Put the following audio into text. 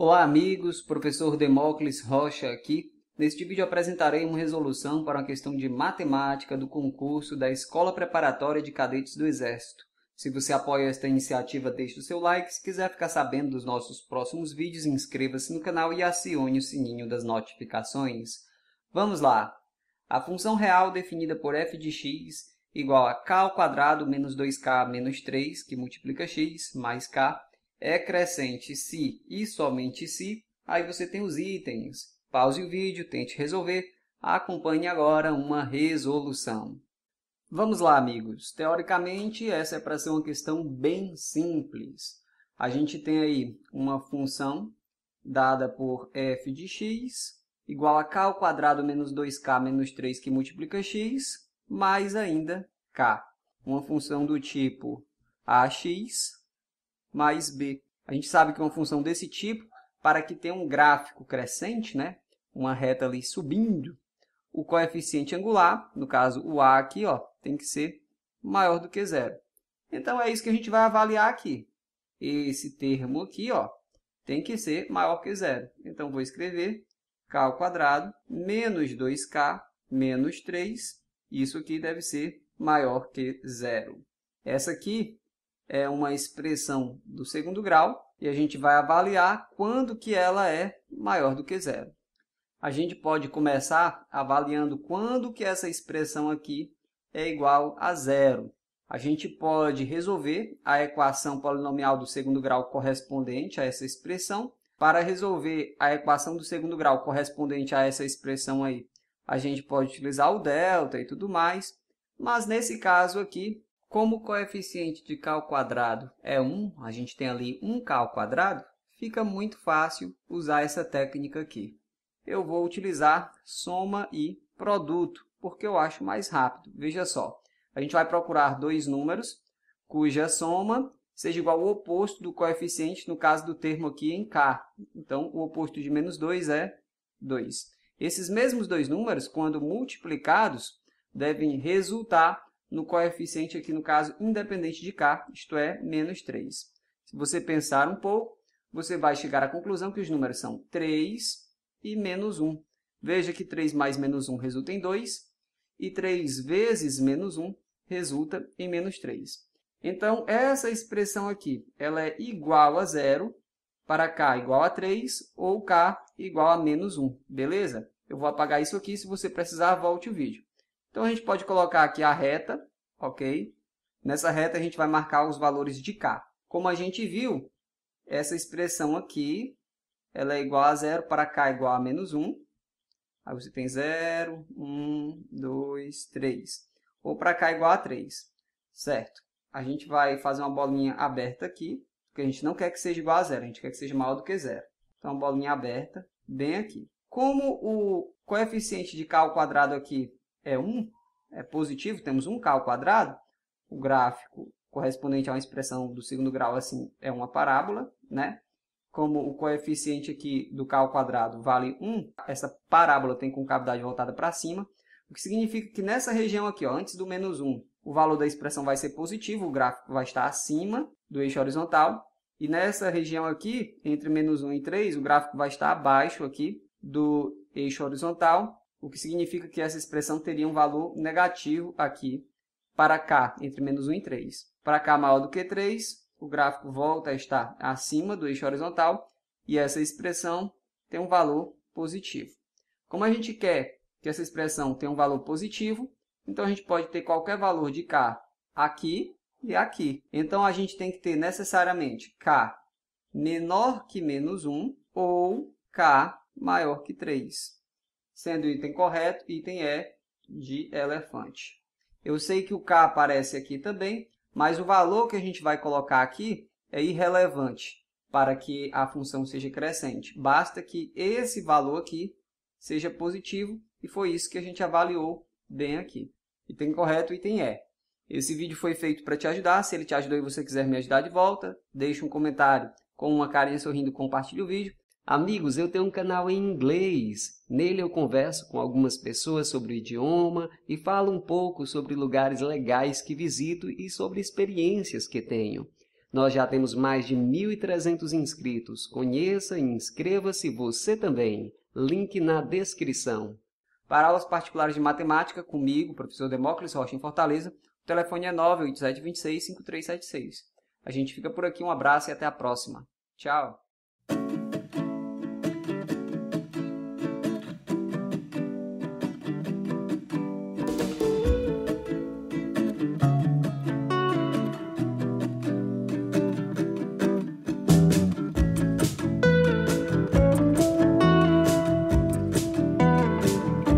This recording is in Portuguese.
Olá, amigos. Professor Demócles Rocha aqui. Neste vídeo apresentarei uma resolução para uma questão de matemática do concurso da Escola Preparatória de Cadetes do Exército. Se você apoia esta iniciativa, deixe o seu like. Se quiser ficar sabendo dos nossos próximos vídeos, inscreva-se no canal e acione o sininho das notificações. Vamos lá! A função real definida por f de x igual a k² menos 2k menos 3, que multiplica x, mais k, é crescente se e somente se, aí você tem os itens. Pause o vídeo, tente resolver. Acompanhe agora uma resolução. Vamos lá, amigos. Teoricamente, essa é para ser uma questão bem simples. A gente tem aí uma função dada por f de x igual a k ao quadrado menos 2k menos 3 que multiplica x, mais ainda k. Uma função do tipo ax mais b. A gente sabe que é uma função desse tipo, para que tenha um gráfico crescente, né, uma reta ali subindo, o coeficiente angular, no caso o a aqui, ó, tem que ser maior do que zero. Então é isso que a gente vai avaliar aqui. Esse termo aqui, ó, tem que ser maior que zero. Então vou escrever k ao quadrado menos 2k menos 3. Isso aqui deve ser maior que zero. Essa aqui é uma expressão do segundo grau e a gente vai avaliar quando que ela é maior do que zero. A gente pode começar avaliando quando que essa expressão aqui é igual a zero. A gente pode resolver a equação polinomial do segundo grau correspondente a essa expressão. Para resolver a equação do segundo grau correspondente a essa expressão aí, a gente pode utilizar o delta e tudo mais, mas nesse caso aqui, como o coeficiente de k ao quadrado é 1, a gente tem ali 1k ao quadrado, fica muito fácil usar essa técnica aqui. Eu vou utilizar soma e produto, porque eu acho mais rápido. Veja só, a gente vai procurar dois números cuja soma seja igual ao oposto do coeficiente, no caso do termo aqui em k. Então, o oposto de menos 2 é 2. Esses mesmos dois números, quando multiplicados, devem resultar no coeficiente é aqui, no caso, independente de k, isto é, menos 3. Se você pensar um pouco, você vai chegar à conclusão que os números são 3 e menos 1. Veja que 3 mais menos 1 resulta em 2, e 3 vezes menos 1 resulta em menos 3. Então, essa expressão aqui ela é igual a zero para k igual a 3 ou k igual a menos 1, beleza? Eu vou apagar isso aqui, se você precisar, volte o vídeo. Então a gente pode colocar aqui a reta, ok? Nessa reta a gente vai marcar os valores de k. Como a gente viu, essa expressão aqui ela é igual a zero para k igual a menos 1. Aí você tem 0, 1, 2, 3. Ou para k igual a 3, certo? A gente vai fazer uma bolinha aberta aqui, porque a gente não quer que seja igual a zero, a gente quer que seja maior do que zero. Então, uma bolinha aberta, bem aqui. Como o coeficiente de k ao quadrado aqui é 1, é positivo, temos 1k ao quadrado, o gráfico correspondente a uma expressão do segundo grau assim é uma parábola, né? Como o coeficiente aqui do k ao quadrado vale 1, essa parábola tem concavidade voltada para cima, o que significa que nessa região aqui, ó, antes do menos 1, o valor da expressão vai ser positivo, o gráfico vai estar acima do eixo horizontal, e nessa região aqui, entre menos 1 e 3, o gráfico vai estar abaixo aqui do eixo horizontal, o que significa que essa expressão teria um valor negativo aqui para k, entre menos 1 e 3. Para k maior do que 3, o gráfico volta a estar acima do eixo horizontal e essa expressão tem um valor positivo. Como a gente quer que essa expressão tenha um valor positivo, então a gente pode ter qualquer valor de k aqui e aqui. Então a gente tem que ter necessariamente k menor que menos 1 ou k maior que 3 sendo o item correto, item é de elefante. Eu sei que o K aparece aqui também, mas o valor que a gente vai colocar aqui é irrelevante para que a função seja crescente. Basta que esse valor aqui seja positivo e foi isso que a gente avaliou bem aqui. Item correto, item é. Esse vídeo foi feito para te ajudar. Se ele te ajudou e você quiser me ajudar de volta, deixe um comentário com uma carinha sorrindo, compartilhe o vídeo. Amigos, eu tenho um canal em inglês. Nele eu converso com algumas pessoas sobre o idioma e falo um pouco sobre lugares legais que visito e sobre experiências que tenho. Nós já temos mais de 1.300 inscritos. Conheça e inscreva-se você também. Link na descrição. Para aulas particulares de matemática, comigo, professor Demócles Rocha, em Fortaleza, o telefone é 987265376. A gente fica por aqui, um abraço e até a próxima. Tchau!